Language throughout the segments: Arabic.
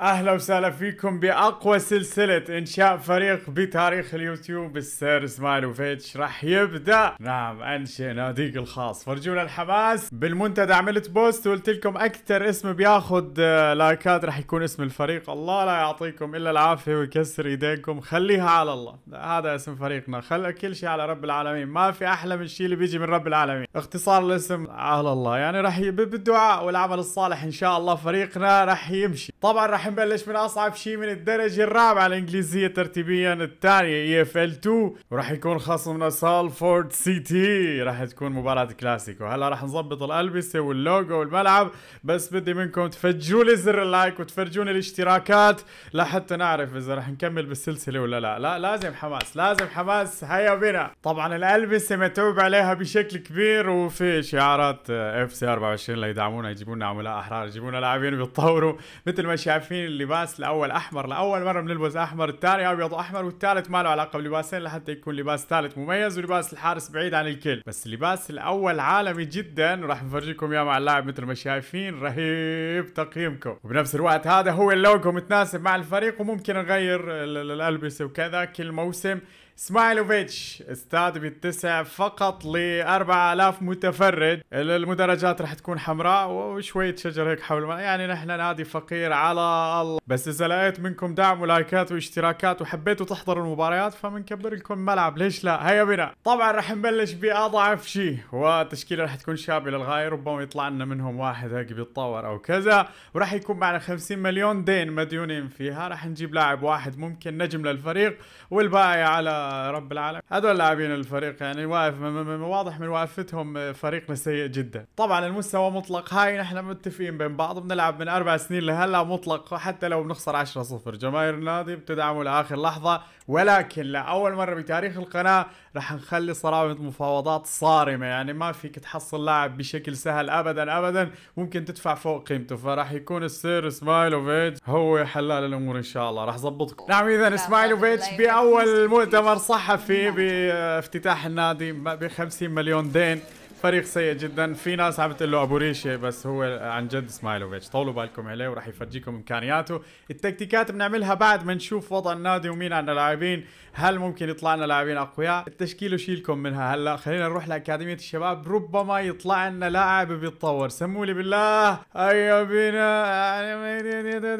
اهلا وسهلا فيكم باقوى سلسله انشاء فريق بتاريخ اليوتيوب السير اسماعيلوفيتش راح يبدا نعم انشئ ناديك الخاص فرجونا الحماس بالمنتدى عملت بوست وقلت لكم اكثر اسم بياخذ آه، لايكات راح يكون اسم الفريق الله لا يعطيكم الا العافيه ويكسر ايديكم خليها على الله هذا اسم فريقنا خلى كل شيء على رب العالمين ما في احلى من الشيء اللي بيجي من رب العالمين اختصار الاسم على الله يعني راح بالدعاء والعمل الصالح ان شاء الله فريقنا راح يمشي طبعا راح راح نبلش من اصعب شيء من الدرجه الرابعه الانجليزيه ترتيبيا الثانيه اي اف ال 2 وراح يكون خصمنا سالفورد سيتي راح تكون مباراه كلاسيكو هلا راح نظبط الالبسه واللوجو والملعب بس بدي منكم تفجروا لي زر اللايك وتفرجوني الاشتراكات لحتى نعرف اذا راح نكمل بالسلسله ولا لا لا لازم حماس لازم حماس هيا بنا طبعا الالبسه متعوب عليها بشكل كبير وفي شعارات اف سي 24 ليدعمونا يجيبوا لنا عملاء احرار يجيبوا لنا لاعبين بيتطوروا مثل ما شايفين شايفين اللباس الاول احمر لاول مره بنلبس احمر الثاني ابيض واحمر والثالث ما له علاقه بلباسين لحتى يكون لباس ثالث مميز ولباس الحارس بعيد عن الكل بس اللباس الاول عالمي جدا وراح نفرجيكم اياه مع اللاعب مثل ما شايفين رهيب تقييمكم وبنفس الوقت هذا هو اللوجو متناسب مع الفريق وممكن نغير الالبسه وكذا كل موسم سمايلوفيتش استاد بيتسع فقط ل 4000 متفرج المدرجات رح تكون حمراء وشوية شجر هيك حول الملعب يعني نحن نادي فقير على الله بس اذا لقيت منكم دعم ولايكات واشتراكات وحبيتوا تحضروا المباريات فمنكبر لكم ملعب ليش لا هيا بنا طبعا رح نبلش باضعف شيء والتشكيله رح تكون شابه للغايه ربما يطلع لنا منهم واحد هيك بيتطور او كذا ورح يكون معنا 50 مليون دين مديونين فيها رح نجيب لاعب واحد ممكن نجم للفريق والباقي على رب العالمين هذول لاعبين الفريق يعني واقف واضح من وقفتهم آه، فريقنا سيء جدا طبعا المستوى مطلق هاي نحن متفقين بين بعض بنلعب من اربع سنين لهلا مطلق حتى لو بنخسر 10 0 جماهير النادي بتدعمه لاخر لحظه ولكن لاول مره بتاريخ القناه راح نخلي صراوه مفاوضات صارمه يعني ما فيك تحصل لاعب بشكل سهل ابدا ابدا ممكن تدفع فوق قيمته فراح يكون السير اسمايلوفيتش هو حلال الامور ان شاء الله راح ظبطكم نعم اذا اسمايلوفيتش باول مؤتمر صحفي بافتتاح النادي ب 50 مليون دين فريق سيء جدا في ناس عم تقول له ابو ريشه بس هو عن جد اسمايلوفيتش طولوا بالكم عليه وراح يفرجيكم امكانياته التكتيكات بنعملها بعد ما نشوف وضع النادي ومين عندنا لاعبين هل ممكن يطلع لنا لاعبين اقوياء التشكيل شيلكم منها هلا خلينا نروح لاكاديميه الشباب ربما يطلع لنا لاعب بيتطور سموا لي بالله اي أيوة بينا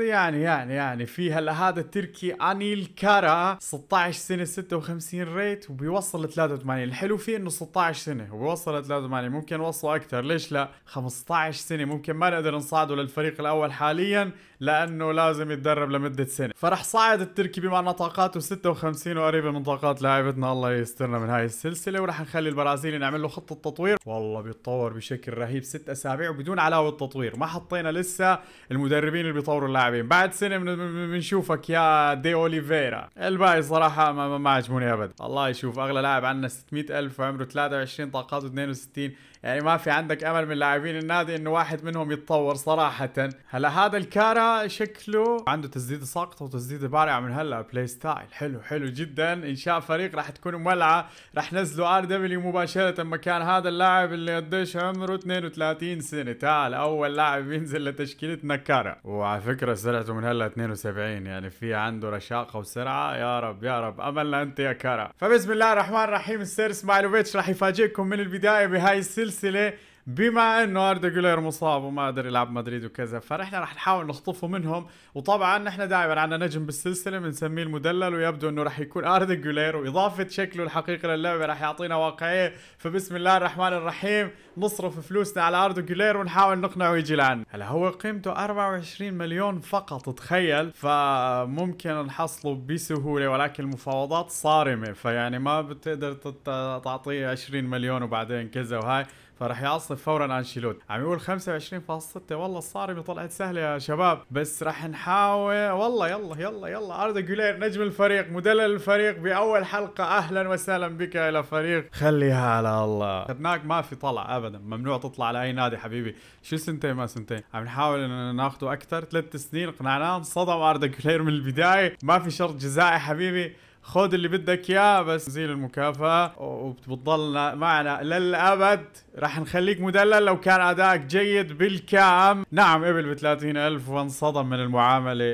يعني يعني يعني في هلا هذا التركي انيل كارا 16 سنه 56 ريت وبيوصل ل 83 الحلو فيه انه 16 سنه وبيوصل ل ثمانية ممكن وصلوا أكثر ليش لا 15 سنة ممكن ما نقدر نصعده للفريق الأول حاليا لانه لازم يتدرب لمده سنه فرح صعد التركي بمع طاقاته 56 وقريبه من طاقات لاعبتنا الله يسترنا من هاي السلسله ورح نخلي البرازيلي نعمل له خطه تطوير والله بيتطور بشكل رهيب ست اسابيع وبدون علاوه تطوير ما حطينا لسه المدربين اللي بيطوروا اللاعبين بعد سنه بنشوفك يا دي اوليفيرا الباقي صراحه ما, ما عجبوني ابدا الله يشوف اغلى لاعب عندنا 600 الف 23 طاقاته 62 يعني ما في عندك امل من لاعبين النادي انه واحد منهم يتطور صراحه هلا هذا الكارا شكله عنده تسديده ساقطه وتسديده بارعه من هلا بلاي ستايل حلو حلو جدا انشاء فريق راح تكون مولعه راح نزلوا ار دبليو مباشره مكان هذا اللاعب اللي قديش عمره 32 سنه تعال اول لاعب ينزل لتشكيلتنا كارا وعلى فكره سرعته من هلا 72 يعني في عنده رشاقه وسرعه يا رب يا رب املنا انت يا كارا فبسم الله الرحمن الرحيم السيرس معلوفيتش راح يفاجئكم من البدايه بهاي السلسله السلسله بما انه جولير مصاب وما قدر يلعب مدريد وكذا فنحن رح نحاول نخطفه منهم وطبعا نحن دائما عندنا نجم بالسلسله بنسميه المدلل ويبدو انه رح يكون جولير واضافه شكله الحقيقي للعبه رح يعطينا واقعيه فبسم الله الرحمن الرحيم نصرف فلوسنا على جولير ونحاول نقنعه يجي لعنا هلا هو قيمته 24 مليون فقط تخيل فممكن نحصله بسهوله ولكن المفاوضات صارمه فيعني ما بتقدر تعطيه 20 مليون وبعدين كذا وهاي فراح يعصب فورا انشيلوتي عم يقول 25.6 والله الصارمه طلعت سهله يا شباب بس راح نحاول والله يلا يلا يلا اردا جولير نجم الفريق مدلل الفريق باول حلقه اهلا وسهلا بك الى فريق خليها على الله خدناك ما في طلع ابدا ممنوع تطلع على اي نادي حبيبي شو سنتين ما سنتين عم نحاول ان ناخده اكثر ثلاث سنين قنعناه انصدم اردا جولير من البدايه ما في شرط جزائي حبيبي خذ اللي بدك اياه بس زيل المكافأة وبتضلنا معنا للأبد راح نخليك مدلل لو كان أدائك جيد بالكام نعم قبل ب 30000 وانصدم من المعاملة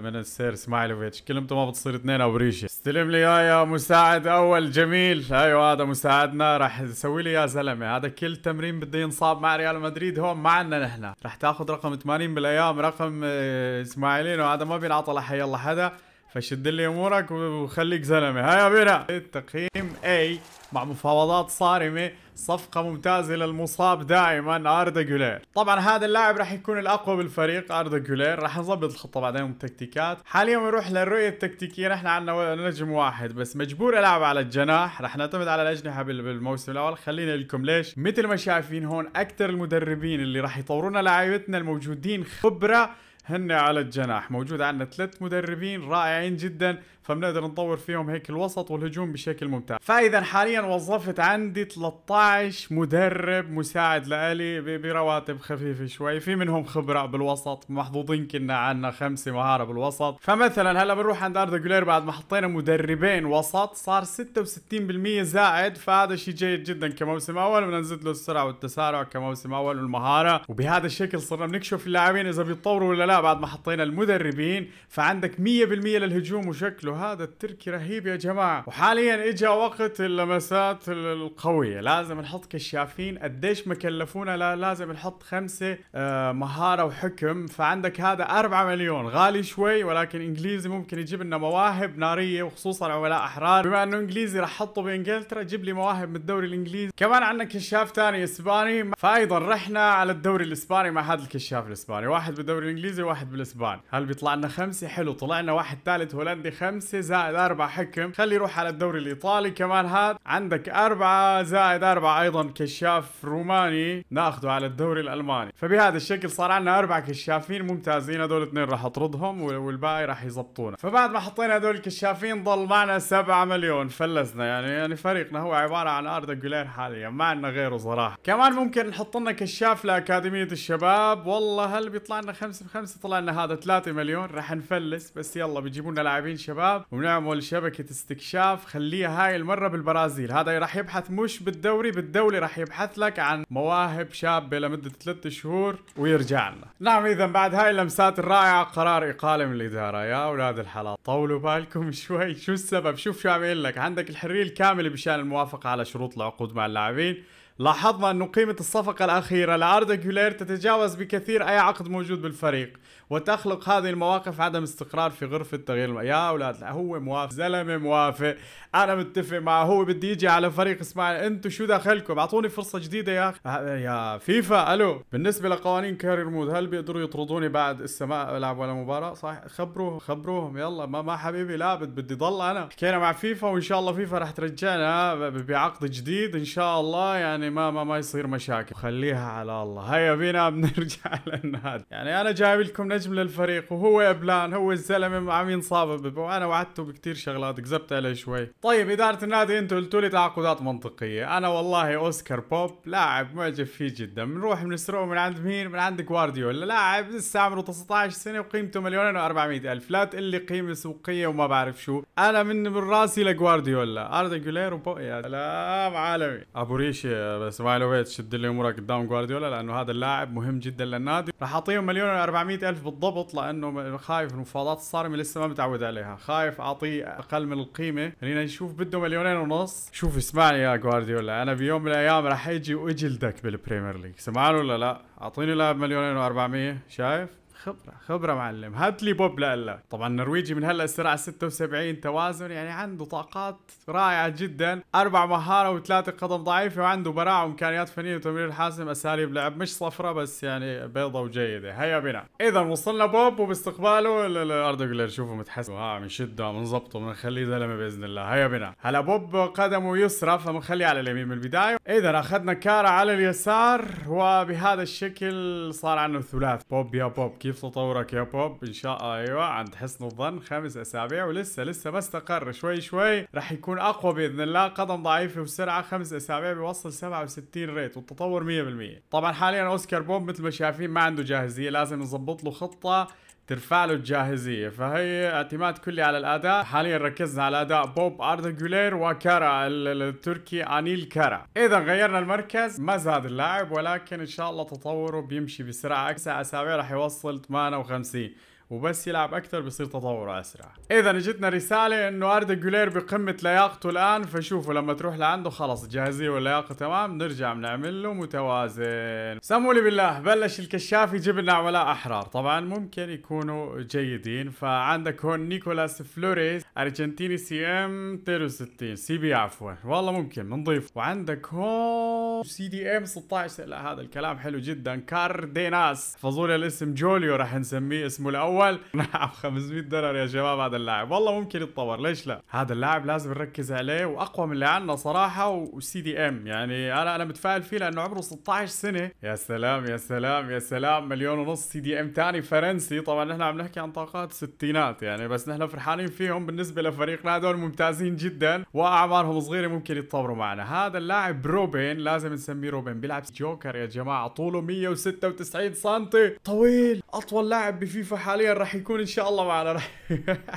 من السير اسماعيلوفيتش كلمته ما بتصير اثنين أو ريشة استلم لي يا مساعد أول جميل أيوة هذا مساعدنا راح تسوي لي يا زلمة هذا كل تمرين بده ينصاب مع ريال مدريد هون معنا نحن راح تاخذ رقم 80 بالأيام رقم آه، إسماعيلين وهذا ما بينعطى لحي الله حدا فشد لي امورك وخليك زلمه هيا بنا التقييم اي مع مفاوضات صارمة صفقة ممتازة للمصاب دائما أردا جولير طبعا هذا اللاعب راح يكون الأقوى بالفريق أردا جولير راح نظبط الخطة بعدين والتكتيكات حاليا بنروح للرؤية التكتيكية نحن عندنا نجم واحد بس مجبور ألعب على الجناح راح نعتمد على الأجنحة بالموسم الأول خلينا لكم ليش مثل ما شايفين هون أكثر المدربين اللي راح يطورونا لعيبتنا الموجودين خبرة هن على الجناح موجود عندنا ثلاث مدربين رائعين جدا فبنقدر نطور فيهم هيك الوسط والهجوم بشكل ممتاز فاذا حاليا وظفت عندي 13 مدرب مساعد لالي برواتب خفيفه شوي في منهم خبره بالوسط محظوظين كنا عنا خمسه مهاره بالوسط فمثلا هلا بنروح عند اردا جولير بعد ما حطينا مدربين وسط صار 66% زائد فهذا شيء جيد جدا كموسم اول بدنا نزيد له السرعه والتسارع كموسم اول والمهاره وبهذا الشكل صرنا بنكشف اللاعبين اذا بيتطوروا ولا لا بعد ما حطينا المدربين فعندك 100% للهجوم وشكله هذا التركي رهيب يا جماعه وحاليا اجى وقت اللمسات القويه لازم نحط كشافين قديش ما كلفونا لا لازم نحط خمسه آه، مهاره وحكم فعندك هذا 4 مليون غالي شوي ولكن انجليزي ممكن يجيب لنا مواهب ناريه وخصوصا عملاء احرار بما انه انجليزي راح حطه بانجلترا جيب لي مواهب من الدوري الانجليزي كمان عندنا كشاف ثاني اسباني فايضا رحنا على الدوري الاسباني مع هذا الكشاف الاسباني واحد بالدوري الانجليزي وواحد بالاسباني هل بيطلع لنا خمسه حلو طلعنا واحد ثالث هولندي خمسه خمسة زائد أربعة حكم خلي يروح على الدوري الإيطالي كمان هاد عندك أربعة زائد أربعة أيضا كشاف روماني ناخده على الدوري الألماني فبهذا الشكل صار عندنا أربعة كشافين ممتازين هدول اثنين راح أطردهم والباقي راح يزبطونا فبعد ما حطينا هدول الكشافين ضل معنا سبعة مليون فلسنا يعني يعني فريقنا هو عبارة عن أردا جولير حاليا ما عندنا غيره صراحة كمان ممكن نحط لنا كشاف لأكاديمية الشباب والله هل بيطلع لنا خمسة بخمسة طلع لنا هذا 3 مليون راح نفلس بس يلا بيجيبوا لنا لاعبين شباب الشباب ونعمل شبكة استكشاف خليها هاي المرة بالبرازيل هذا راح يبحث مش بالدوري بالدوري راح يبحث لك عن مواهب شابة لمدة ثلاثة شهور ويرجع لنا نعم إذا بعد هاي اللمسات الرائعة قرار إقالة من الإدارة يا أولاد الحلال طولوا بالكم شوي شو السبب شوف شو عم لك عندك الحرية الكاملة بشان الموافقة على شروط العقود مع اللاعبين لاحظنا أن قيمة الصفقة الأخيرة لأردا جولير تتجاوز بكثير أي عقد موجود بالفريق وتخلق هذه المواقف عدم استقرار في غرفة تغيير يا أولاد لا هو موافق زلمة موافق أنا متفق معه هو بدي يجي على فريق اسماعيل أنتو شو دخلكم أعطوني فرصة جديدة يا أخي يا فيفا ألو بالنسبة لقوانين كارير مود هل بيقدروا يطردوني بعد السماء ألعب ولا مباراة صح خبروهم خبروهم يلا ما ما حبيبي لا بدي ضل أنا حكينا مع فيفا وإن شاء الله فيفا رح ترجعنا بعقد جديد إن شاء الله يعني يعني ما ما ما يصير مشاكل خليها على الله هيا بينا بنرجع للنادي يعني انا جايب لكم نجم للفريق وهو ابلان هو الزلمه عم ينصاب وانا وعدته بكثير شغلات كذبت عليه شوي طيب اداره النادي انتم قلتوا لي تعاقدات منطقيه انا والله اوسكار بوب لاعب معجب فيه جدا بنروح بنسرقه من عند مين من عند جوارديولا لاعب لسه عمره 19 سنه وقيمته مليونين و400 الف لا تقول لي قيمه سوقيه وما بعرف شو انا من من راسي لجوارديولا اردا جولير وبو يا سلام عالمي ابو ريشه بس فايلوفيتش لي امورك قدام جوارديولا لانه هذا اللاعب مهم جدا للنادي راح اعطيهم مليون و400 الف بالضبط لانه خايف المفاوضات الصارمه لسه ما متعود عليها خايف اعطيه اقل من القيمه خلينا نشوف بده مليونين ونص شوف اسمعني يا جوارديولا انا بيوم من الايام راح اجي واجلدك بالبريمير ليج سمعان ولا لا اعطيني لاعب مليونين و400 شايف خبره خبره معلم هات لي بوب لألا طبعا النرويجي من هلا السرعه 76 توازن يعني عنده طاقات رائعه جدا اربع مهاره وثلاثه قدم ضعيفه وعنده براعه وامكانيات فنيه وتمرير حاسم اساليب لعب مش صفرة بس يعني بيضة وجيده هيا بنا اذا وصلنا بوب وباستقباله الارض جولير شوفوا متحسن ها آه، من شده بنخليه زلمه باذن الله هيا بنا هلا بوب قدمه يسرى فبنخليه على اليمين من البدايه اذا اخذنا كارا على اليسار وبهذا الشكل صار عنه ثلاث بوب يا بوب كيف كيف تطورك يا بوب ان شاء الله ايوه عند حسن الظن خمس اسابيع ولسه لسه ما استقر شوي شوي راح يكون اقوى باذن الله قدم ضعيفه وسرعه خمس اسابيع بيوصل 67 ريت والتطور 100% طبعا حاليا اوسكار بوب مثل ما شايفين ما عنده جاهزيه لازم نظبط له خطه ترفع له الجاهزيه فهي اعتماد كلي على الاداء حاليا ركزنا على اداء بوب اردا جولير وكارا التركي انيل كارا اذا غيرنا المركز ما زاد اللاعب ولكن ان شاء الله تطوره بيمشي بسرعه اكثر اسابيع راح يوصل 58 وبس يلعب اكثر بصير تطوره اسرع اذا اجتنا رساله انه اردا جولير بقمه لياقته الان فشوفوا لما تروح لعنده خلص الجاهزيه واللياقه تمام نرجع بنعمل له متوازن سموا لي بالله بلش الكشاف يجيب لنا عملاء احرار طبعا ممكن يكونوا جيدين فعندك هون نيكولاس فلوريس ارجنتيني سي ام 62 سي بي عفوا والله ممكن نضيف وعندك هون سي دي ام 16 لا هذا الكلام حلو جدا كارديناس فظول الاسم جوليو راح نسميه اسمه الاول الاول نعم 500 دولار يا شباب هذا اللاعب والله ممكن يتطور ليش لا هذا اللاعب لازم نركز عليه واقوى من اللي عندنا صراحه وسي دي ام يعني انا انا متفائل فيه لانه عمره 16 سنه يا سلام يا سلام يا سلام مليون ونص سي دي ام ثاني فرنسي طبعا نحن عم نحكي عن طاقات ستينات يعني بس نحن فرحانين فيهم بالنسبه لفريقنا هذول ممتازين جدا واعمارهم صغيره ممكن يتطوروا معنا هذا اللاعب روبن لازم نسميه روبن بيلعب جوكر يا جماعه طوله 196 سم طويل اطول لاعب بفيفا حاليا مترين راح يكون ان شاء الله معنا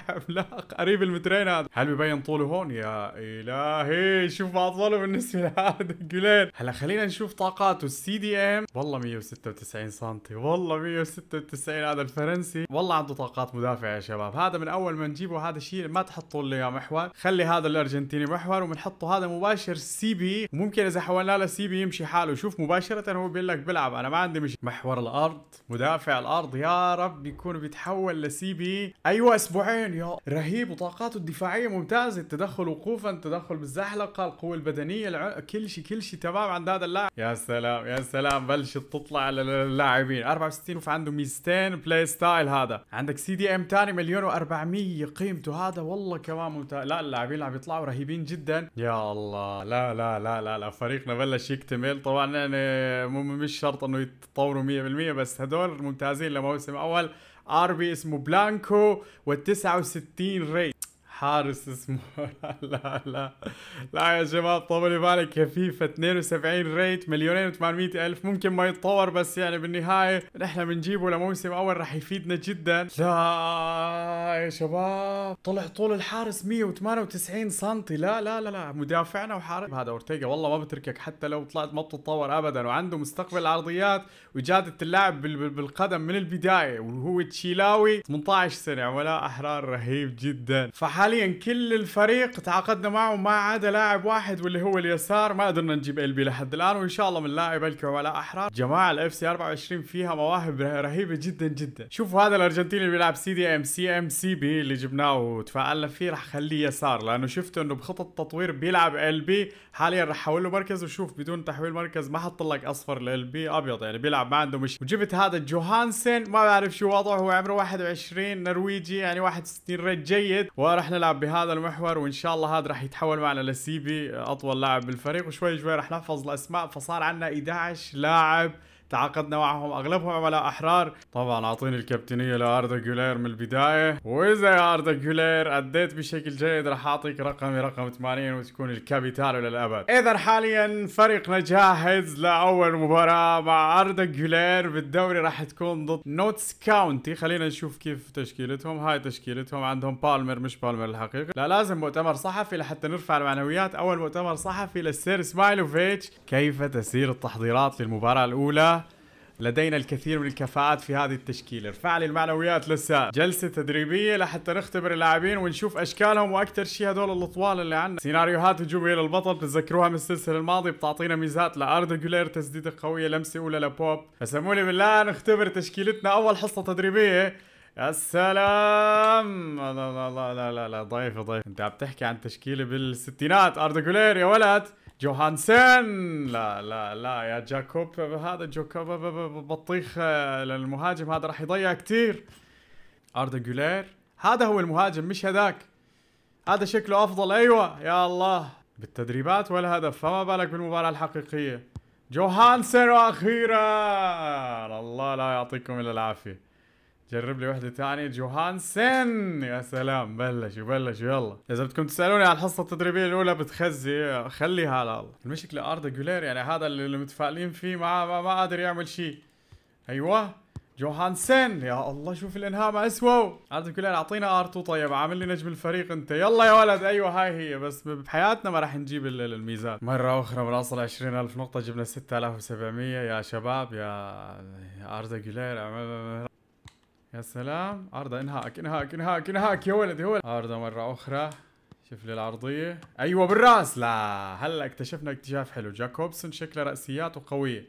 عملاق قريب المترين هذا هل ببين طوله هون يا الهي شوف اطوله بالنسبه لهذا الجولين هلا خلينا نشوف طاقاته السي دي ام والله 196 سم والله 196 هذا الفرنسي والله عنده طاقات مدافع يا شباب هذا من اول ما نجيبه هذا الشيء ما تحطوا له يا محور خلي هذا الارجنتيني محور وبنحطه هذا مباشر سي بي وممكن اذا حولنا له سي بي يمشي حاله شوف مباشره هو بيقول لك بلعب انا ما عندي مش محور الارض مدافع الارض يا رب يكون بيتحرك تحول لسي بي ايوه اسبوعين يا رهيب وطاقاته الدفاعيه ممتازه التدخل وقوفا التدخل بالزحلقه القوه البدنيه الع... كل شيء كل شيء تمام عند هذا اللاعب يا سلام يا سلام بلشت تطلع اللاعبين 64 وفي عنده ميزتين بلاي ستايل هذا عندك سي دي ام ثاني مليون و400 قيمته هذا والله كمان ممتاز لا اللاعبين اللي عم يطلعوا رهيبين جدا يا الله لا لا لا لا, لا. فريقنا بلش يكتمل طبعا يعني مش شرط انه يتطوروا 100% بس هدول ممتازين لموسم اول ار بي اسمه بلانكو وال 69 ريت حارس اسمه لا لا لا لا يا شباب طولي بالك كفيفة 72 ريت مليونين و800 الف ممكن ما يتطور بس يعني بالنهاية نحن بنجيبه لموسم اول راح يفيدنا جدا لا يا شباب طلع طول الحارس 198 سنتي لا لا لا لا مدافعنا وحارس هذا اورتيجا والله ما بتركك حتى لو طلعت ما بتتطور ابدا وعنده مستقبل العرضيات وجادة اللاعب بالقدم من البداية وهو تشيلاوي 18 سنة عملاء احرار رهيب جدا فحال حاليا كل الفريق تعاقدنا معه ما عدا لاعب واحد واللي هو اليسار ما قدرنا نجيب ال بي لحد الان وان شاء الله من لاعب الكرملاء احرار جماعه الاف سي 24 فيها مواهب رهيبه جدا جدا شوفوا هذا الارجنتيني اللي بيلعب سي دي ام سي ام سي بي اللي جبناه وتفائلنا فيه راح خليه يسار لانه شفته انه بخطط تطوير بيلعب ال بي حاليا راح احول له مركز وشوف بدون تحويل مركز ما حط لك اصفر لل بي ابيض يعني بيلعب ما عنده مش وجبت هذا جوهانسن ما بعرف شو وضعه هو عمره 21 نرويجي يعني 61 ريت جيد ورحنا نلعب بهذا المحور وان شاء الله هذا راح يتحول معنا لسيبي اطول لاعب بالفريق وشوي شوي راح نحفظ الاسماء فصار عندنا 11 لاعب تعاقدنا معهم اغلبهم عملاء احرار طبعا اعطيني الكابتنيه لاردا جولير من البدايه واذا يا اردا جولير اديت بشكل جيد راح اعطيك رقمي رقم 80 وتكون الكابيتالو للابد اذا حاليا فريقنا جاهز لاول مباراه مع اردا جولير بالدوري راح تكون ضد نوتس كاونتي خلينا نشوف كيف تشكيلتهم هاي تشكيلتهم عندهم بالمر مش بالمر الحقيقي لا لازم مؤتمر صحفي لحتى نرفع المعنويات اول مؤتمر صحفي للسير سمايلوفيتش كيف تسير التحضيرات للمباراه الاولى لدينا الكثير من الكفاءات في هذه التشكيلة ارفع لي المعنويات لسه جلسة تدريبية لحتى نختبر اللاعبين ونشوف اشكالهم واكثر شيء هذول الاطوال اللي عندنا سيناريوهات هجومية للبطل بتتذكروها من السلسلة الماضية بتعطينا ميزات لاردو جولير تسديدة قوية لمسة اولى لبوب فسموني بالله نختبر تشكيلتنا اول حصة تدريبية يا سلام لا لا لا لا لا ضيف ضيف انت عم تحكي عن تشكيله بالستينات اردو جولير يا ولد جوهانسن لا لا لا يا جاكوب هذا جوكوب بطيخ آه، للمهاجم هذا راح يضيع كثير اردا جولير هذا هو المهاجم مش هذاك هذا شكله افضل ايوه يا الله بالتدريبات ولا هدف فما بالك بالمباراه الحقيقيه جوهانسن واخيرا الله لا يعطيكم الا العافيه جرب لي وحده ثانيه جوهانسن يا سلام بلشوا بلشوا يلا اذا بدكم تسالوني على الحصه التدريبيه الاولى بتخزي خليها على الله المشكله اردا جولير يعني هذا اللي متفائلين فيه ما ما, ما قادر يعمل شيء ايوه جوهانسن يا الله شوف الانهاء ما اسوأ اردا جولير اعطينا ار 2 طيب عامل لي نجم الفريق انت يلا يا ولد ايوه هاي هي بس بحياتنا ما راح نجيب الميزات مره اخرى بنوصل 20000 نقطه جبنا 6700 يا شباب يا اردا جولير يا سلام عرضة انهاك انهاك انهاك انهاك يا ولد يا ولد عرضة مرة أخرى شوف لي العرضية أيوة بالرأس لا هلا اكتشفنا اكتشاف حلو جاكوبسون شكله رأسيات وقوية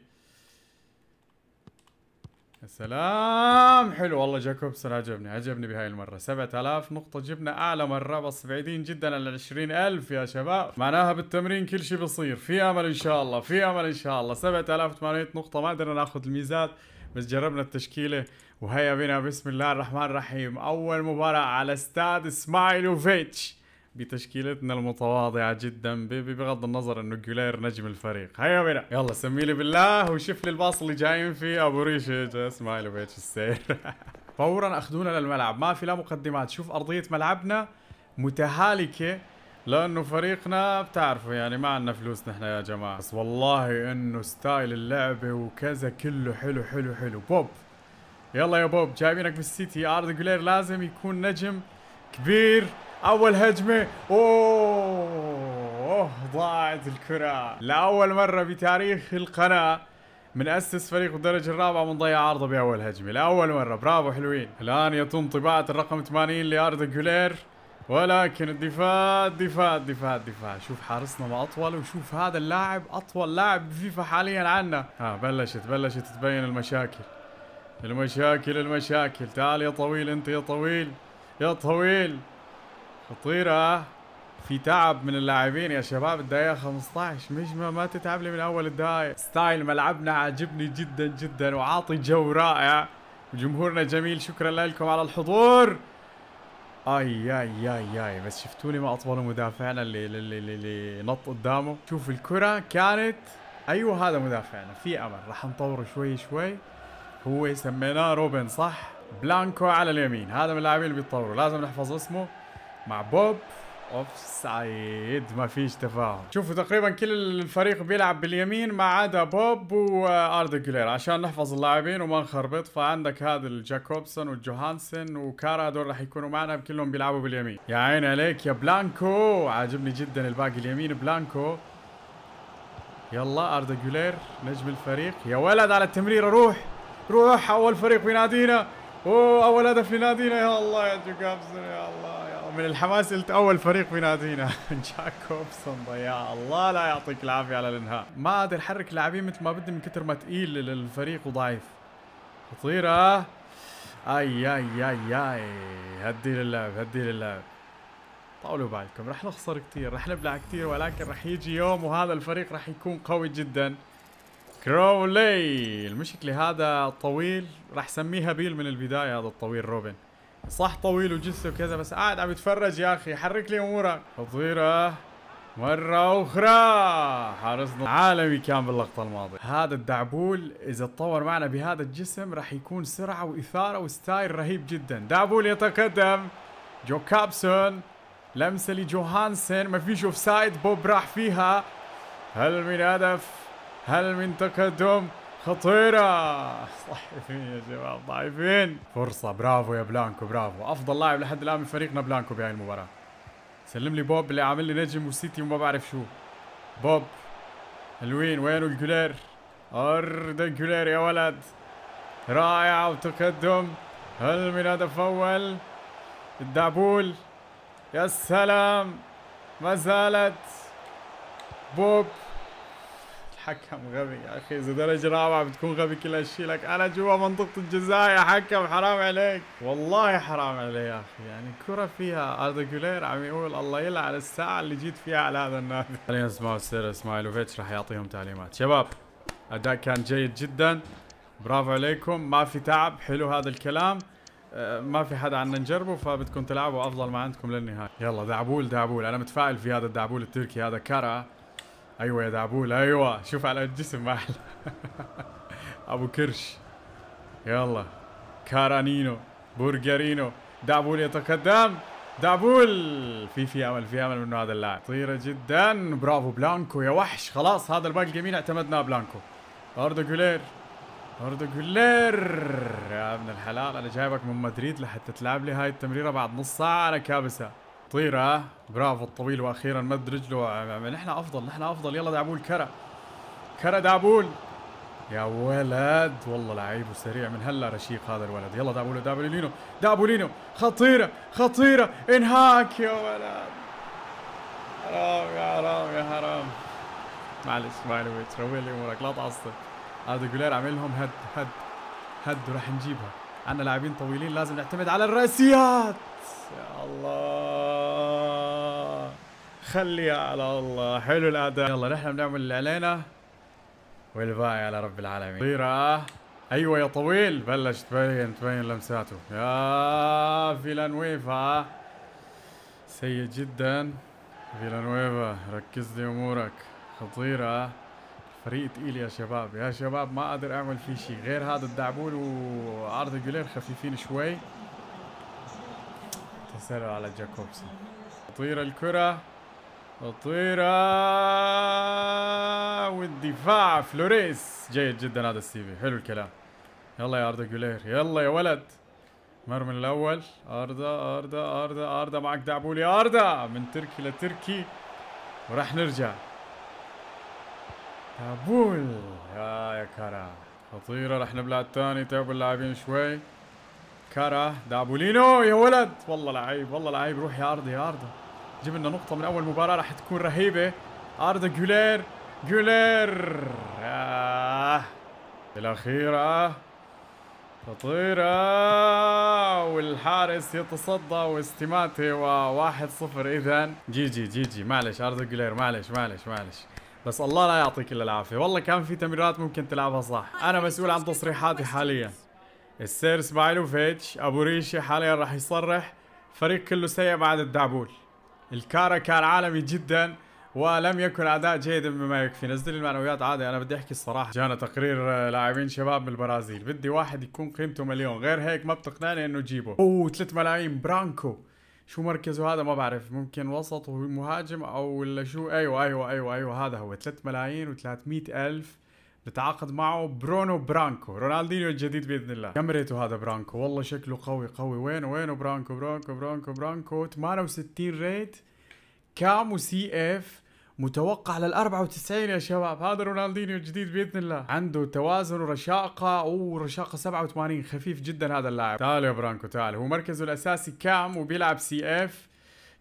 يا سلام حلو والله جاكوبسون عجبني عجبني بهاي المرة 7000 نقطة جبنا أعلى مرة بس بعيدين جدا عن 20000 يا شباب معناها بالتمرين كل شيء بيصير في أمل إن شاء الله في أمل إن شاء الله 7800 نقطة ما قدرنا ناخذ الميزات بس جربنا التشكيلة وهيا بنا بسم الله الرحمن الرحيم أول مباراة على استاد سمايلوفيتش بتشكيلتنا المتواضعة جدا بغض النظر انه جولير نجم الفريق هيا بنا يلا سمي لي بالله وشوف لي الباص اللي جايين فيه ابو ريشج سمايلوفيتش السير فورا اخذونا للملعب ما في لا مقدمات شوف ارضية ملعبنا متهالكة لانه فريقنا بتعرفوا يعني ما عندنا فلوس نحن يا جماعة بس والله انه ستايل اللعبة وكذا كله حلو حلو حلو بوب يلا يا بوب جايبينك بالسيتي ارد جولير لازم يكون نجم كبير اول هجمه اوه, ضاعت الكره لاول مره بتاريخ القناه من اسس فريق الدرجه الرابعه من ضيع عرضه باول هجمه لاول مره برافو حلوين الان يتم طباعه الرقم 80 لارد جولير ولكن الدفاع الدفاع الدفاع الدفاع شوف حارسنا ما اطول وشوف هذا اللاعب اطول لاعب بفيفا حاليا عنا ها آه، بلشت بلشت تبين المشاكل المشاكل المشاكل تعال يا طويل انت يا طويل يا طويل خطيرة في تعب من اللاعبين يا شباب الدقيقة 15 مش ما, ما تتعب لي من اول الدقائق ستايل ملعبنا عاجبني جدا جدا وعاطي جو رائع وجمهورنا جميل شكرا لكم على الحضور اي اي اي اي بس شفتوني ما اطولوا مدافعنا اللي اللي اللي نط قدامه شوف الكرة كانت ايوه هذا مدافعنا في امل راح نطوره شوي شوي هو سميناه روبن صح بلانكو على اليمين هذا من اللاعبين اللي بيتطوروا لازم نحفظ اسمه مع بوب اوف سايد ما فيش تفاهم شوفوا تقريبا كل الفريق بيلعب باليمين ما عدا بوب واردا جولير عشان نحفظ اللاعبين وما نخربط فعندك هذا الجاكوبسون والجوهانسن وكارا دول راح يكونوا معنا كلهم بيلعبوا باليمين يا عيني عليك يا بلانكو عاجبني جدا الباقي اليمين بلانكو يلا اردا جولير نجم الفريق يا ولد على التمريره روح روح اول فريق بينادينا اوه اول هدف نادينا يا الله يا جاكوبسون يا الله يا الله من الحماس قلت اول فريق بينادينا جاكوبسون ضيع الله لا يعطيك العافيه على الانهاء ما قادر احرك اللاعبين مثل ما بدي من كثر ما ثقيل للفريق وضعيف خطيره آه. اي اي اي اي هدي للعب هدي للعب طولوا بالكم رح نخسر كثير رح نبلع كثير ولكن رح يجي يوم وهذا الفريق رح يكون قوي جدا كرولي المشكلة هذا طويل راح سميها بيل من البداية هذا الطويل روبن صح طويل وجثه وكذا بس قاعد عم يتفرج يا اخي حرك لي امورك خطيرة مرة أخرى حارسنا عالمي كان باللقطة الماضية هذا الدعبول إذا تطور معنا بهذا الجسم راح يكون سرعة وإثارة وستايل رهيب جدا دعبول يتقدم جو كابسون لمسة لجوهانسن ما فيش اوف سايد بوب راح فيها هل من هدف من تقدم خطيرة ضعيفين يا شباب ضعيفين فرصة برافو يا بلانكو برافو أفضل لاعب لحد الآن من فريقنا بلانكو بهاي المباراة سلم لي بوب اللي عامل لي نجم وسيتي وما بعرف شو بوب حلوين وينو الجولير أرد الجولير يا ولد رائع وتقدم هل من هدف أول الدعبول يا سلام ما زالت بوب حكم غبي يا اخي اذا درجه رابعه بتكون غبي كل هالشيء لك انا جوا منطقه الجزاء يا حكم حرام عليك والله حرام عليك يا اخي يعني كره فيها اردا جولير عم يقول الله يلعن الساعه اللي جيت فيها على هذا النادي خلينا نسمع السير اسماعيلوفيتش راح يعطيهم تعليمات شباب اداء كان جيد جدا برافو عليكم ما في تعب حلو هذا الكلام آه، ما في حدا عنا نجربه فبدكم تلعبوا افضل ما عندكم للنهايه يلا دعبول دعبول انا متفائل في هذا الدعبول التركي هذا كرة ايوه يا دعبول ايوه شوف على الجسم احلى ابو كرش يلا كارانينو بورجرينو دعبول يتقدم دعبول في في امل في امل من هذا اللاعب طيره جدا برافو بلانكو يا وحش خلاص هذا الباقي الجميل اعتمدنا بلانكو اردو جولير اردو جولير يا ابن الحلال انا جايبك من مدريد لحتى تلعب لي هاي التمريره بعد نص ساعه انا كابسها خطيرة برافو الطويل واخيرا مد رجله نحن افضل نحن افضل يلا دعبول كرة كرة دعبول يا ولد والله لعيب وسريع من هلا رشيق هذا الولد يلا دعبولو دعبولينو دعبولينو خطيرة خطيرة انهاك يا ولد حرام يا حرام يا حرام معلش معلش روي لي امورك لا تعصب هذا جولير عامل لهم هد هد هد وراح نجيبها عندنا لاعبين طويلين لازم نعتمد على الراسيات يا الله خلي على الله حلو الاداء يلا نحن بنعمل اللي علينا والباقي على رب العالمين صغيره آه. ايوه يا طويل بلش تبين تبين لمساته يا فيلانويفا سيء جدا فيلانويفا ركز لي امورك خطيرة آه. فريق تقيل يا شباب يا شباب ما قادر اعمل فيه شيء غير هذا الدعبول وعرض الجولير خفيفين شوي تسرع على جاكوبسن خطيره الكرة تطويرة والدفاع فلوريس جيد جدا هذا السيفي حلو الكلام يلا يا اردا جولير يلا يا ولد مرمى الاول اردا اردا اردا اردا معك دعبولي اردا من تركي لتركي وراح نرجع دعبول يا يا كرا خطيرة راح نبلع الثاني تعبوا طيب اللاعبين شوي كرا دعبولينو يا ولد والله لعيب والله لعيب روح يا اردا يا اردا جيب لنا نقطة من أول مباراة راح تكون رهيبة أردا جولير جولير آه. بالأخير خطيرة والحارس يتصدى واستماته وواحد صفر إذا جي جي جي جي معلش أردا جولير معلش معلش معلش بس الله لا يعطيك الا العافيه والله كان في تمريرات ممكن تلعبها صح انا مسؤول عن تصريحاتي حاليا السير سبايلوفيتش ابو ريشي حاليا راح يصرح فريق كله سيء بعد الدعبول الكارا كان عالمي جدا ولم يكن اداء جيد بما يكفي نزل المعنويات عادي انا بدي احكي الصراحه جانا تقرير آه، لاعبين شباب من البرازيل بدي واحد يكون قيمته مليون غير هيك ما بتقنعني انه جيبه اوه 3 ملايين برانكو شو مركزه هذا ما بعرف ممكن وسط ومهاجم او ولا شو ايوه ايوه ايوه ايوه هذا هو 3 ملايين و300 الف نتعاقد معه برونو برانكو رونالدينيو الجديد باذن الله كم ريته هذا برانكو والله شكله قوي قوي وين وين برانكو برانكو برانكو برانكو 68 ريت كام سي اف متوقع لل 94 يا شباب هذا رونالدينيو الجديد باذن الله عنده توازن ورشاقه ورشاقه رشاقه 87 خفيف جدا هذا اللاعب تعال يا برانكو تعال هو مركزه الاساسي كام وبيلعب سي اف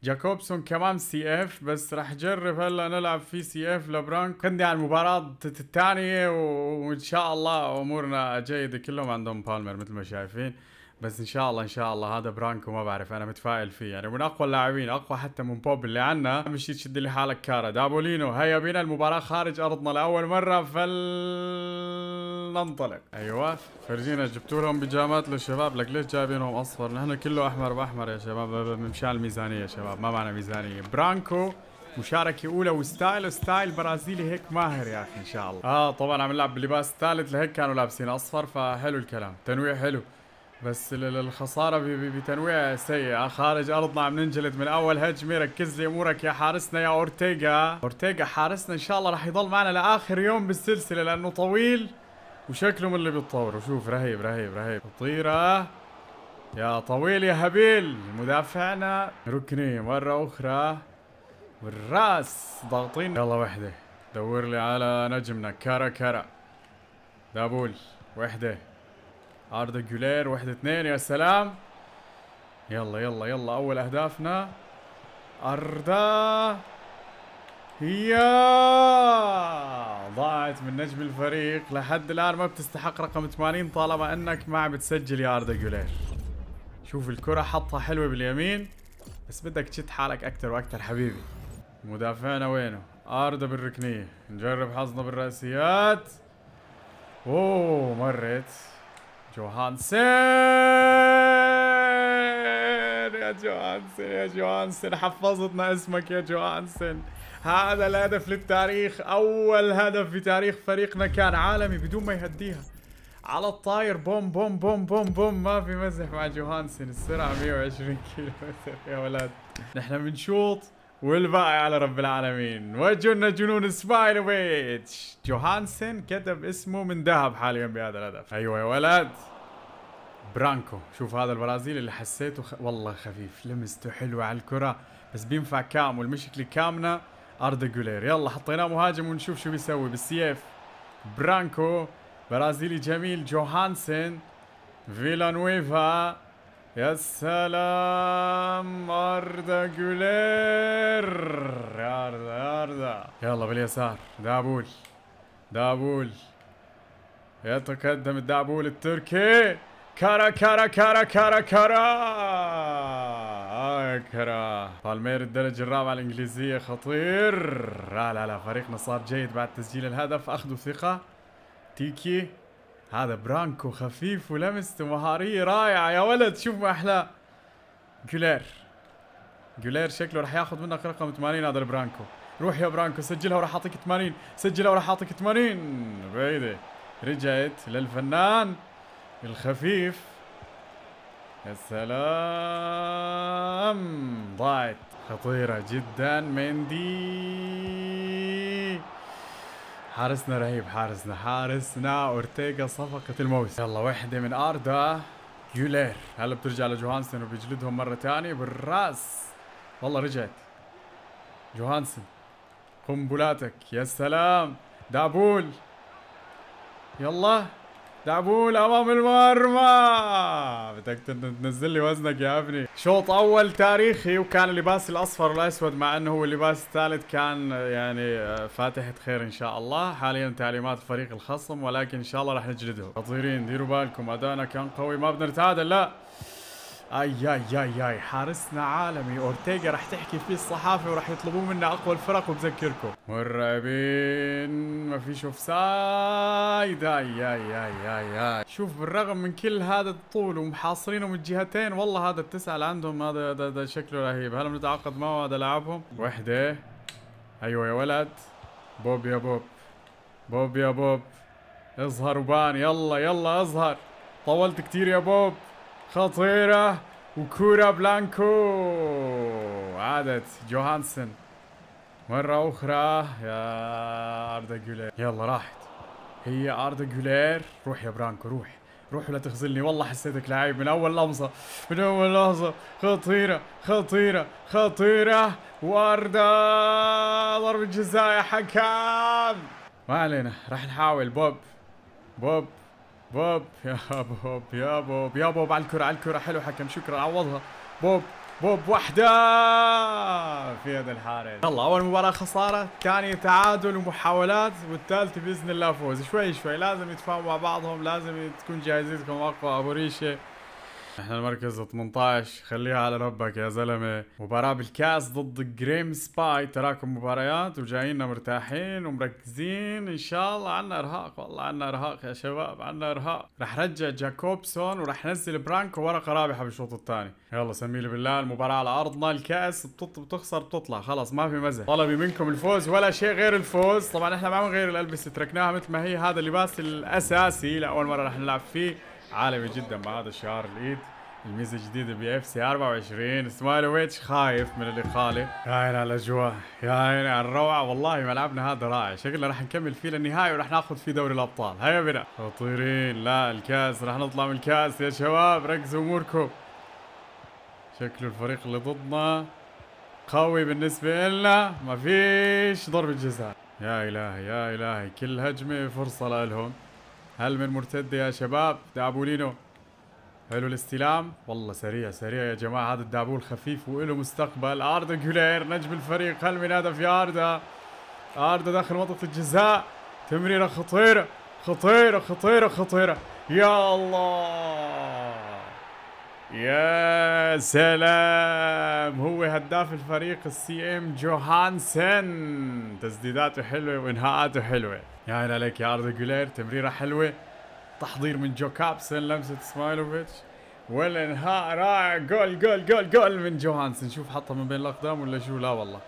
جاكوبسون كمان سي اف بس راح جرب هلا نلعب في سي اف لبرانك عندي على المباراة الثانية وان شاء الله امورنا جيدة كلهم عندهم بالمر مثل ما شايفين بس ان شاء الله ان شاء الله هذا برانكو ما بعرف انا متفائل فيه يعني من اقوى اللاعبين اقوى حتى من بوب اللي عنا مش تشد لي حالك كارا دابولينو هيا بينا المباراه خارج ارضنا لاول مره فلننطلق ايوه فرجينا جبتوا لهم بيجامات للشباب لك ليش جايبينهم اصفر نحن كله احمر باحمر يا شباب مشان الميزانيه يا شباب ما معنا ميزانيه برانكو مشاركة أولى وستايل ستايل برازيلي هيك ماهر يا أخي إن شاء الله آه طبعا عم نلعب باللباس الثالث لهيك كانوا لابسين أصفر فحلو الكلام تنويع حلو بس الخساره بتنويع سيء آه، خارج ارضنا عم ننجلد من اول هجمه ركز لي امورك يا حارسنا يا اورتيغا اورتيغا حارسنا ان شاء الله راح يضل معنا لاخر يوم بالسلسله لانه طويل وشكله من اللي بيتطور وشوف رهيب رهيب رهيب خطيره يا طويل يا هبيل مدافعنا ركني مره اخرى والراس ضاغطين يلا وحده دور لي على نجمنا كارا كارا دابول وحده اردا جولير واحد اثنين يا سلام يلا يلا يلا اول اهدافنا اردا يا ضاعت من نجم الفريق لحد الان ما بتستحق رقم 80 طالما انك ما عم بتسجل يا اردا جولير شوف الكرة حطها حلوة باليمين بس بدك تشد حالك اكثر واكثر حبيبي مدافعنا وينه اردا بالركنية نجرب حظنا بالرأسيات اوه مرت جوهانسن يا جوهانسن يا جوهانسن حفظتنا اسمك يا جوهانسن هذا الهدف للتاريخ اول هدف في تاريخ فريقنا كان عالمي بدون ما يهديها على الطاير بوم بوم بوم بوم بوم ما في مزح مع جوهانسن السرعه 120 كيلو يا ولد نحن بنشوط والباقي على رب العالمين وجهنا جنون ويتش جوهانسن كتب اسمه من ذهب حاليا بهذا الهدف ايوه يا ولد برانكو شوف هذا البرازيلي اللي حسيته خ... والله خفيف لمسته حلوه على الكره بس بينفع كام والمشكله كامنه اردا جولير يلا حطيناه مهاجم ونشوف شو بيسوي بالسيف برانكو برازيلي جميل جوهانسن فيلانويفا يا سلام أردا جولير يا أردا يا أردا يلا باليسار دابول دابول يتقدم الدابول التركي كرا كرا كرا كرا كرا آه، كرا بالمير الدرجة الرابعة الإنجليزية خطير لا لا لا فريقنا صار جيد بعد تسجيل الهدف أخذوا ثقة تيكي هذا برانكو خفيف ولمسته مهاريه رائعه يا ولد شوف ما احلاه جولير جولير شكله راح ياخذ منك رقم 80 هذا البرانكو روح يا برانكو سجلها وراح اعطيك 80 سجلها وراح اعطيك 80 بعيده رجعت للفنان الخفيف يا سلام ضاعت خطيره جدا مندي حارسنا رهيب حارسنا حارسنا اورتيغا صفقة الموسم يلا واحدة من اردا يولير هلا بترجع لجوهانسن وبيجلدهم مرة ثانية بالراس والله رجعت جوهانسن قنبلاتك يا سلام دابول يلا دابول امام المرمى حالتك تنزل لي وزنك يا ابني شوط اول تاريخي وكان اللباس الاصفر والاسود مع انه هو اللباس الثالث كان يعني آه، فاتحه خير ان شاء الله حاليا تعليمات فريق الخصم ولكن ان شاء الله راح نجلدهم خطيرين ديروا بالكم ادائنا كان قوي ما بدنا نتعادل لا اي اي اي اي حارسنا عالمي اورتيغا راح تحكي فيه الصحافه وراح يطلبوه منا اقوى الفرق وبذكركم مرعبين ما فيش اوف سايد اي اي اي اي اي شوف بالرغم من كل هذا الطول ومحاصرينه من الجهتين والله هذا التسعه اللي عندهم هذا ده, ده شكله رهيب هل بنتعاقد معه هذا لاعبهم وحده ايوه يا ولد بوب يا بوب بوب يا بوب اظهر وبان يلا يلا اظهر طولت كثير يا بوب خطيرة وكورة بلانكو عادت جوهانسن مرة أخرى يا أردا جولير يلا راحت هي أردا جولير روح يا برانكو روح روح ولا تخزلني والله حسيتك لعيب من أول لمسة من أول لحظة خطيرة خطيرة خطيرة وأردا ضربة جزاء يا حكام ما علينا راح نحاول بوب بوب بوب يا بوب يا بوب يا بوب على الكرة على الكرة حلو حكم شكرا عوضها بوب بوب وحدة في يد الحارس يلا أول مباراة خسارة ثاني تعادل ومحاولات والثالثة بإذن الله فوز شوي شوي لازم يتفاهموا مع بعضهم لازم تكون جاهزيتكم أقوى أبو ريشة احنا المركز 18 خليها على ربك يا زلمه مباراه بالكاس ضد جريم سباي تراكم مباريات وجايينا مرتاحين ومركزين ان شاء الله عنا ارهاق والله عنا ارهاق يا شباب عنا ارهاق رح رجع جاكوبسون ورح نزل برانكو ورقه رابحه بالشوط الثاني يلا سميلي بالله المباراه على ارضنا الكاس بتط... بتخسر بتطلع خلاص ما في مزح طلبي منكم الفوز ولا شيء غير الفوز طبعا احنا ما بنغير غير الالبسه تركناها مثل ما هي هذا اللباس الاساسي لاول مره رح نلعب فيه عالمي جدا مع هذا الشعار الايد الميزه الجديده بي اف سي 24 سمايلوفيتش خايف من الاقاله يا عيني على الاجواء يا عيني على الروعه والله ملعبنا هذا رائع شكلنا راح نكمل فيه للنهايه وراح ناخذ فيه دوري الابطال هيا بنا خطيرين لا الكاس راح نطلع من الكاس يا شباب ركزوا اموركم شكل الفريق اللي ضدنا قوي بالنسبة لنا ما فيش ضربة جزاء يا إلهي يا إلهي كل هجمة فرصة لهم هل من مرتده يا شباب دابولينو حلو الاستلام والله سريع سريع يا جماعه هذا الدابول خفيف وله مستقبل اردا جولير نجم الفريق هل من هدف يا اردا اردا داخل منطقه الجزاء تمريره خطيره خطيره خطيره خطيره يا الله يا سلام هو هداف الفريق السي ام جوهانسن تسديداته حلوه وانهاءاته حلوه يا عيني عليك يا اردا جولير تمريره حلوه تحضير من جو كابسن لمسه سمايلوفيتش والانهاء رائع جول جول جول جول من جوهانسن شوف حطها من بين الاقدام ولا شو لا والله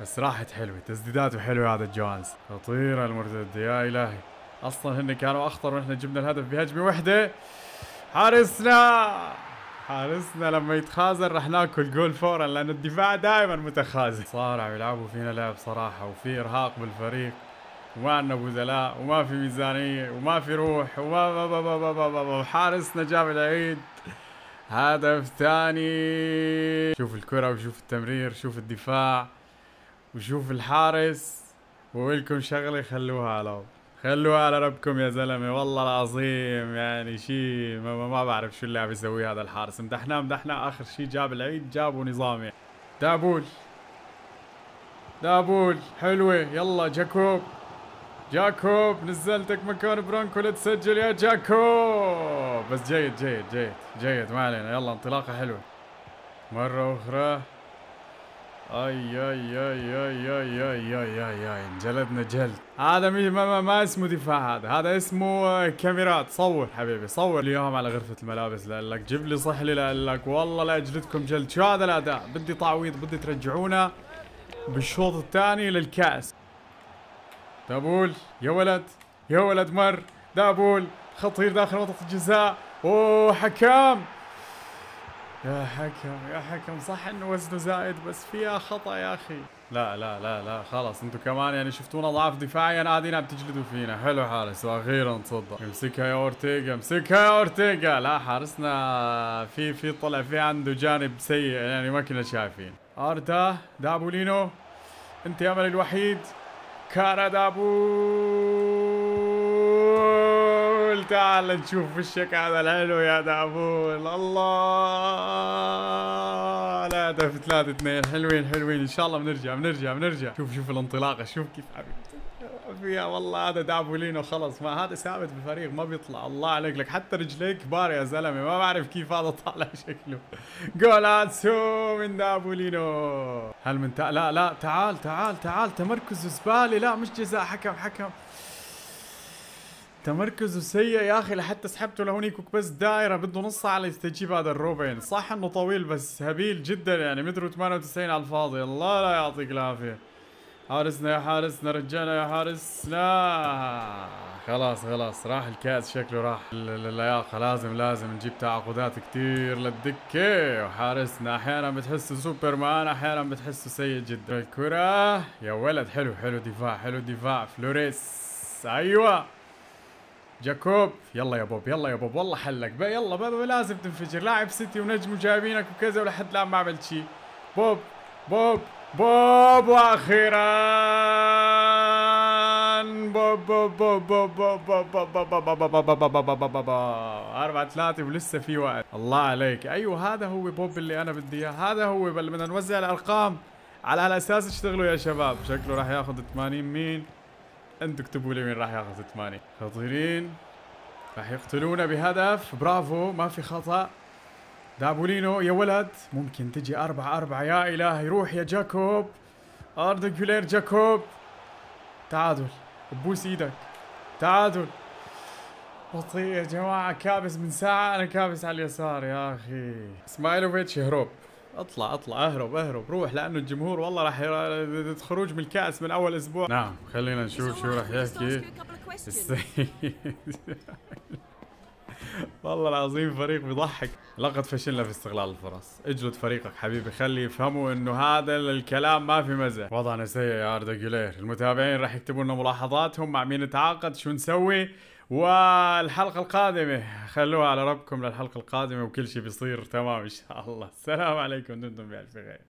بس راحت حلوه تسديداته حلوه هذا جوهانس خطيره المرتده يا الهي اصلا هن كانوا اخطر ونحن جبنا الهدف بهجمه وحده حارسنا حارسنا لما يتخاذل رح ناكل جول فورا لانه الدفاع دائما متخاذل صارع يلعبوا فينا لعب صراحه وفي ارهاق بالفريق وما عندنا بدلاء وما في ميزانيه وما في روح وما با با با با با با حارسنا جاب العيد هدف ثاني شوف الكره وشوف التمرير شوف الدفاع وشوف الحارس وإلكم شغله خلوها على خلوا على ربكم يا زلمه والله العظيم يعني شيء ما, ما بعرف شو اللي عم يسوي هذا الحارس امدحنا امدحنا اخر شيء جاب العيد جابوا نظامي دابول دابول حلوه يلا جاكوب جاكوب نزلتك مكان برانكو لتسجل يا جاكوب بس جيد جيد جيد جيد ما علينا يلا انطلاقه حلوه مره اخرى اي اي اي اي اي اي اي اي اي انجلدنا جلد هذا ما, ما, ما اسمه دفاع هذا هذا اسمه آه، كاميرات صور حبيبي صور اليوم على غرفة الملابس لك جيب لي صحلي لك والله لا اجلدكم جلد شو هذا الاداء بدي تعويض بدي ترجعونا بالشوط الثاني للكأس دابول يا ولد يا ولد مر دابول خطير داخل منطقة الجزاء اوه حكام يا حكم يا حكم صح انه وزنه زائد بس فيها خطا يا اخي لا لا لا لا خلاص انتم كمان يعني شفتونا ضعف دفاعيا قاعدين عم تجلدوا فينا حلو حارس واخيرا تصدق امسكها يا اورتيجا امسكها يا اورتيجا لا حارسنا في في طلع في عنده جانب سيء يعني ما كنا شايفين ارتا دابولينو انت امل الوحيد كارا دابو تعال نشوف وشك هذا الحلو يا دعبول الله لا هدف 3 2 حلوين حلوين ان شاء الله بنرجع بنرجع بنرجع شوف شوف الانطلاقه شوف كيف حبيبي يا والله هذا دعبولينو خلص ما هذا ثابت بالفريق ما بيطلع الله عليك لك حتى رجليه كبار يا زلمه ما بعرف كيف هذا طالع شكله جولاتسو من دابولينو هل من تق... لا لا تعال تعال تعال تمركز زباله لا مش جزاء حكم حكم تمركزه سيء يا اخي لحتى سحبته لهونيك بس دائره بده نص ساعه ليستجيب هذا الروبين صح انه طويل بس هبيل جدا يعني متر 98 على الفاضي الله لا يعطيك العافيه حارسنا يا حارسنا رجعنا يا حارس لا خلاص خلاص راح الكاس شكله راح اللياقه لازم لازم نجيب تعاقدات كثير للدكه وحارسنا احيانا بتحسه سوبر مان احيانا بتحسه سيء جدا الكره يا ولد حلو حلو دفاع حلو دفاع فلوريس ايوه جاكوب يلا يا بوب يلا يا بوب والله حلك بقى يلا بقى, لازم تنفجر لاعب سيتي ونجم وجايبينك وكذا ولحد الان ما عملت شيء بوب بوب بوب واخيرا بوب بوب بوب بوب بوب بوب بوب بوب بوب بوب بوب أربعة ثلاثة ولسه في وقت الله عليك أيوه هذا هو بوب اللي أنا بدي إياه هذا هو بدنا نوزع الأرقام على هالأساس اشتغلوا يا شباب شكله راح ياخذ 80 مين انتوا اكتبوا لي مين راح ياخذ ثمانية خطيرين راح يقتلونا بهدف برافو ما في خطأ دابولينو يا ولد ممكن تجي أربعة أربعة يا إلهي روح يا جاكوب أرض جولير جاكوب تعادل بوس إيدك تعادل بطيء يا جماعة كابس من ساعة أنا كابس على اليسار يا أخي اسمايلوفيتش هروب اطلع اطلع اهرب اهرب روح لانه الجمهور والله راح خروج من الكاس من اول اسبوع نعم خلينا نشوف شو راح يحكي والله العظيم فريق بيضحك لقد فشلنا في استغلال الفرص اجلد فريقك حبيبي خلي يفهموا انه هذا الكلام ما في مزح وضعنا سيء يا اردا جولير المتابعين راح يكتبوا لنا ملاحظاتهم مع مين نتعاقد شو نسوي والحلقه القادمه خلوها على ربكم للحلقه القادمه وكل شيء بيصير تمام ان شاء الله السلام عليكم دمتم بالف خير